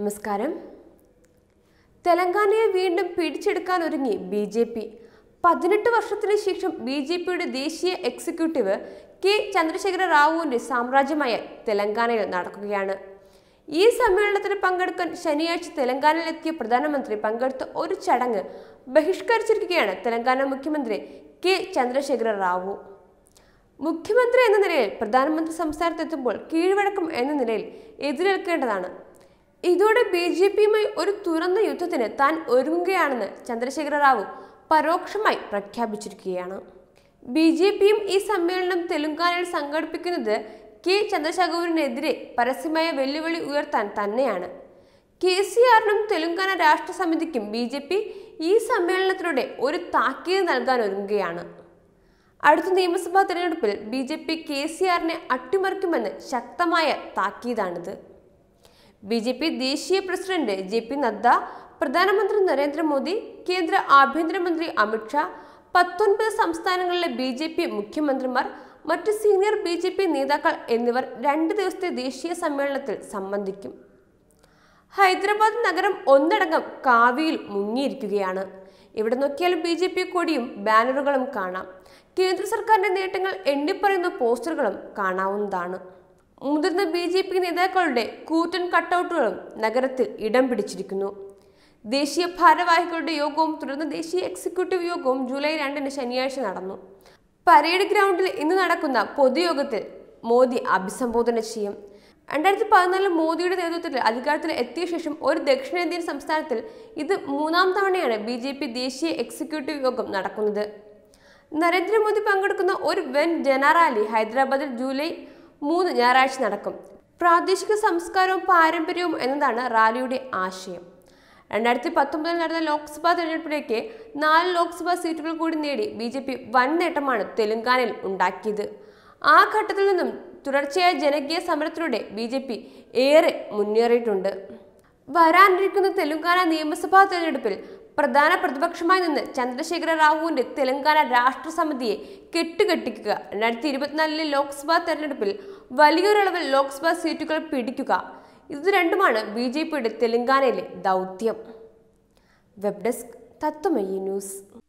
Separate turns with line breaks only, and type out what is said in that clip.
നമസ്കാരം തെലങ്കാനയെ വീണ്ടും പിടിച്ചെടുക്കാൻ ഒരുങ്ങി ബി ജെ പി പതിനെട്ട് വർഷത്തിന് ശേഷം ബി ജെ പിയുടെ ദേശീയ എക്സിക്യൂട്ടീവ് കെ ചന്ദ്രശേഖര റാവുവിൻ്റെ സാമ്രാജ്യമായ തെലങ്കാനയിൽ നടക്കുകയാണ് ഈ സമ്മേളനത്തിന് പങ്കെടുക്കാൻ ശനിയാഴ്ച തെലങ്കാനയിലെത്തിയ പ്രധാനമന്ത്രി പങ്കെടുത്ത ഒരു ചടങ്ങ് ബഹിഷ്കരിച്ചിരിക്കുകയാണ് തെലങ്കാന മുഖ്യമന്ത്രി കെ ചന്ദ്രശേഖര റാവു മുഖ്യമന്ത്രി എന്ന നിലയിൽ പ്രധാനമന്ത്രി സംസ്ഥാനത്തെത്തുമ്പോൾ കീഴ്വഴക്കം എന്ന നിലയിൽ എതിരേൽക്കേണ്ടതാണ് ഇതോടെ ബി ജെ പിയുമായി ഒരു തുറന്ന യുദ്ധത്തിന് താൻ ഒരുങ്ങുകയാണെന്ന് ചന്ദ്രശേഖര റാവു പരോക്ഷമായി പ്രഖ്യാപിച്ചിരിക്കുകയാണ് ബി ജെ പിയും ഈ സമ്മേളനം തെലുങ്കാനയിൽ സംഘടിപ്പിക്കുന്നത് കെ ചന്ദ്രശേഖരനെതിരെ പരസ്യമായ വെല്ലുവിളി ഉയർത്താൻ തന്നെയാണ് കെ സി ആറിനും തെലുങ്കാന രാഷ്ട്ര സമിതിക്കും ബി ജെ പി ഈ സമ്മേളനത്തിലൂടെ ഒരു താക്കീത് നൽകാൻ ഒരുങ്ങുകയാണ് അടുത്ത നിയമസഭാ തെരഞ്ഞെടുപ്പിൽ B J P K C ആറിനെ അട്ടിമറിക്കുമെന്ന് ശക്തമായ താക്കീതാണിത് ബി ജെ പി ദേശീയ പ്രസിഡന്റ് ജെ പി നദ്ദ പ്രധാനമന്ത്രി നരേന്ദ്രമോദി കേന്ദ്ര ആഭ്യന്തരമന്ത്രി അമിത്ഷാ പത്തൊൻപത് സംസ്ഥാനങ്ങളിലെ ബി ജെ പി മുഖ്യമന്ത്രിമാർ മറ്റ് സീനിയർ ബി ജെ പി നേതാക്കൾ എന്നിവർ രണ്ട് ദിവസത്തെ ദേശീയ സമ്മേളനത്തിൽ സംബന്ധിക്കും ഹൈദരാബാദ് നഗരം ഒന്നടങ്കം കാവിയിൽ മുങ്ങിയിരിക്കുകയാണ് എവിടെ നോക്കിയാലും ബി ജെ പി കൊടിയും ബാനറുകളും കാണാം കേന്ദ്ര സർക്കാരിന്റെ നേട്ടങ്ങൾ എണ്ണിപ്പറയുന്ന പോസ്റ്ററുകളും കാണാവുന്നതാണ് മുതിർന്ന ബി ജെ പി നേതാക്കളുടെ കൂറ്റൻ കട്ടൗട്ടുകളും നഗരത്തിൽ ഇടം പിടിച്ചിരിക്കുന്നു ദേശീയ ഭാരവാഹികളുടെ യോഗവും തുടർന്ന് ദേശീയ എക്സിക്യൂട്ടീവ് യോഗവും ജൂലൈ രണ്ടിന് ശനിയാഴ്ച നടന്നു പരേഡ് ഗ്രൗണ്ടിൽ ഇന്ന് നടക്കുന്ന പൊതുയോഗത്തിൽ മോദി അഭിസംബോധന ചെയ്യും രണ്ടായിരത്തി പതിനാലിൽ മോദിയുടെ നേതൃത്വത്തിൽ അധികാരത്തിൽ എത്തിയ ശേഷം ഒരു ദക്ഷിണേന്ത്യൻ സംസ്ഥാനത്തിൽ ഇത് മൂന്നാം തവണയാണ് ബി ജെ പി ദേശീയ എക്സിക്യൂട്ടീവ് യോഗം നടക്കുന്നത് നരേന്ദ്രമോദി പങ്കെടുക്കുന്ന ഒരു വെൻ ജനറാലി ഹൈദരാബാദിൽ ജൂലൈ മൂന്ന് ഞായറാഴ്ച നടക്കും പ്രാദേശിക സംസ്കാരവും പാരമ്പര്യവും എന്നതാണ് റാലിയുടെ ആശയം രണ്ടായിരത്തി പത്തൊമ്പതിൽ നടന്ന ലോക്സഭാ തെരഞ്ഞെടുപ്പിലേക്ക് നാല് ലോക്സഭാ സീറ്റുകൾ കൂടി നേടി ബി ജെ പി വൻ നേട്ടമാണ് തെലുങ്കാനയിൽ ഉണ്ടാക്കിയത് ആ ഘട്ടത്തിൽ നിന്നും തുടർച്ചയായ ജനകീയ സമരത്തിലൂടെ ബി ജെ പി ഏറെ മുന്നേറിയിട്ടുണ്ട് വരാനിരിക്കുന്ന തെലുങ്കാന നിയമസഭാ തെരഞ്ഞെടുപ്പിൽ പ്രധാന പ്രതിപക്ഷമായി നിന്ന് ചന്ദ്രശേഖര റാവുവിന്റെ തെലങ്കാന രാഷ്ട്ര സമിതിയെ കെട്ടുകെട്ടിക്കുക രണ്ടായിരത്തി ഇരുപത്തിനാലിലെ ലോക്സഭാ തെരഞ്ഞെടുപ്പിൽ വലിയൊരളവിൽ ലോക്സഭാ സീറ്റുകൾ പിടിക്കുക ഇത് രണ്ടുമാണ് ബി ജെ പിയുടെ തെലങ്കാനയിലെ ദൗത്യം വെബ് ഡെസ്ക് തത്വമയി ന്യൂസ്